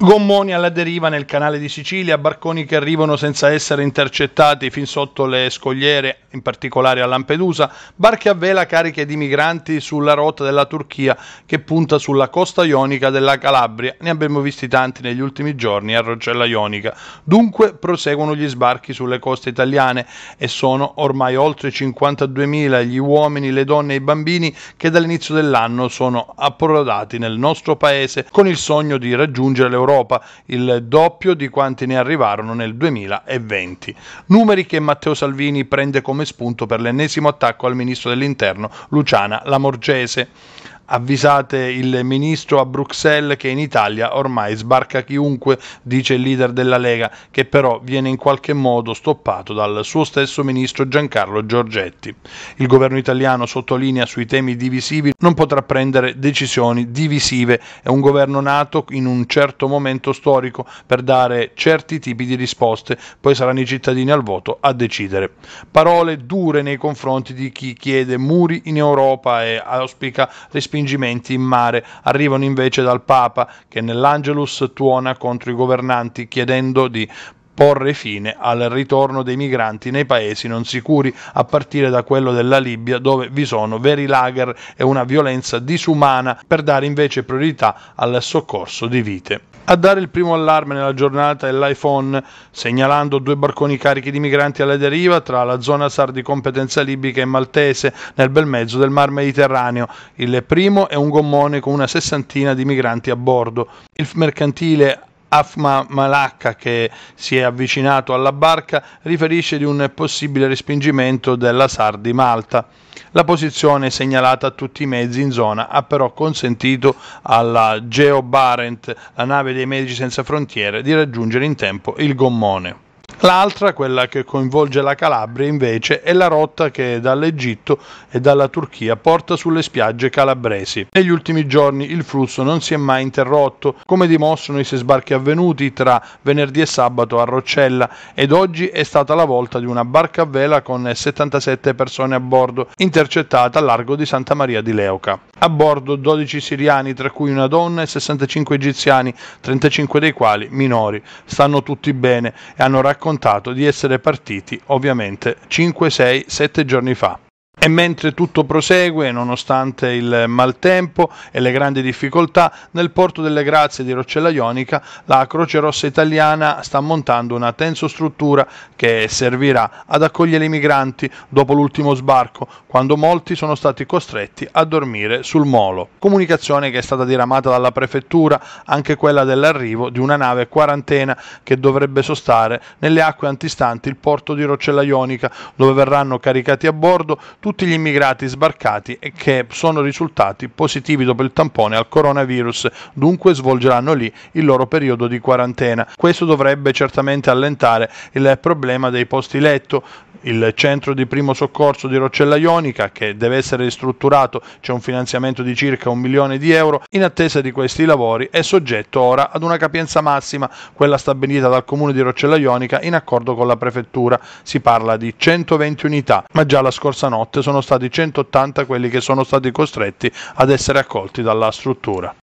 Gommoni alla deriva nel canale di Sicilia, barconi che arrivano senza essere intercettati fin sotto le scogliere in particolare a Lampedusa, barche a vela cariche di migranti sulla rotta della Turchia che punta sulla costa ionica della Calabria. Ne abbiamo visti tanti negli ultimi giorni a Rocella Ionica. Dunque proseguono gli sbarchi sulle coste italiane e sono ormai oltre 52.000 gli uomini, le donne e i bambini che dall'inizio dell'anno sono approdati nel nostro paese con il sogno di raggiungere l'Europa, il doppio di quanti ne arrivarono nel 2020. Numeri che Matteo Salvini prende come come spunto per l'ennesimo attacco al ministro dell'interno Luciana Lamorgese avvisate il ministro a Bruxelles che in Italia ormai sbarca chiunque, dice il leader della Lega, che però viene in qualche modo stoppato dal suo stesso ministro Giancarlo Giorgetti. Il governo italiano sottolinea sui temi divisivi non potrà prendere decisioni divisive, è un governo nato in un certo momento storico per dare certi tipi di risposte, poi saranno i cittadini al voto a decidere. Parole dure nei confronti di chi chiede muri in Europa e auspica respingimento respingimenti in mare arrivano invece dal Papa, che nell'Angelus tuona contro i governanti chiedendo di porre fine al ritorno dei migranti nei paesi non sicuri, a partire da quello della Libia dove vi sono veri lager e una violenza disumana per dare invece priorità al soccorso di vite. A dare il primo allarme nella giornata è l'iPhone, segnalando due barconi carichi di migranti alla deriva tra la zona SAR di competenza libica e maltese nel bel mezzo del Mar Mediterraneo. Il primo è un gommone con una sessantina di migranti a bordo. Il mercantile Afma Malacca, che si è avvicinato alla barca, riferisce di un possibile respingimento della SAR di Malta. La posizione segnalata a tutti i mezzi in zona ha però consentito alla Geo Barent, la nave dei Medici Senza Frontiere, di raggiungere in tempo il gommone. L'altra, quella che coinvolge la Calabria invece, è la rotta che dall'Egitto e dalla Turchia porta sulle spiagge calabresi. Negli ultimi giorni il flusso non si è mai interrotto, come dimostrano i sei sbarchi avvenuti tra venerdì e sabato a Roccella ed oggi è stata la volta di una barca a vela con 77 persone a bordo, intercettata al largo di Santa Maria di Leuca. A bordo 12 siriani, tra cui una donna e 65 egiziani, 35 dei quali minori. Stanno tutti bene e hanno raccontato raccontato di essere partiti ovviamente 5, 6, 7 giorni fa. E mentre tutto prosegue, nonostante il maltempo e le grandi difficoltà, nel porto delle Grazie di Roccella Ionica la Croce Rossa italiana sta montando una tenso struttura che servirà ad accogliere i migranti dopo l'ultimo sbarco, quando molti sono stati costretti a dormire sul molo. Comunicazione che è stata diramata dalla prefettura, anche quella dell'arrivo di una nave quarantena che dovrebbe sostare nelle acque antistanti il porto di Roccella Ionica, dove verranno caricati a bordo tutti tutti gli immigrati sbarcati e che sono risultati positivi dopo il tampone al coronavirus, dunque svolgeranno lì il loro periodo di quarantena. Questo dovrebbe certamente allentare il problema dei posti letto, il centro di primo soccorso di Roccella Ionica che deve essere ristrutturato, c'è un finanziamento di circa un milione di euro, in attesa di questi lavori è soggetto ora ad una capienza massima, quella stabilita dal comune di Roccella Ionica in accordo con la prefettura, si parla di 120 unità, ma già la scorsa notte sono stati 180 quelli che sono stati costretti ad essere accolti dalla struttura.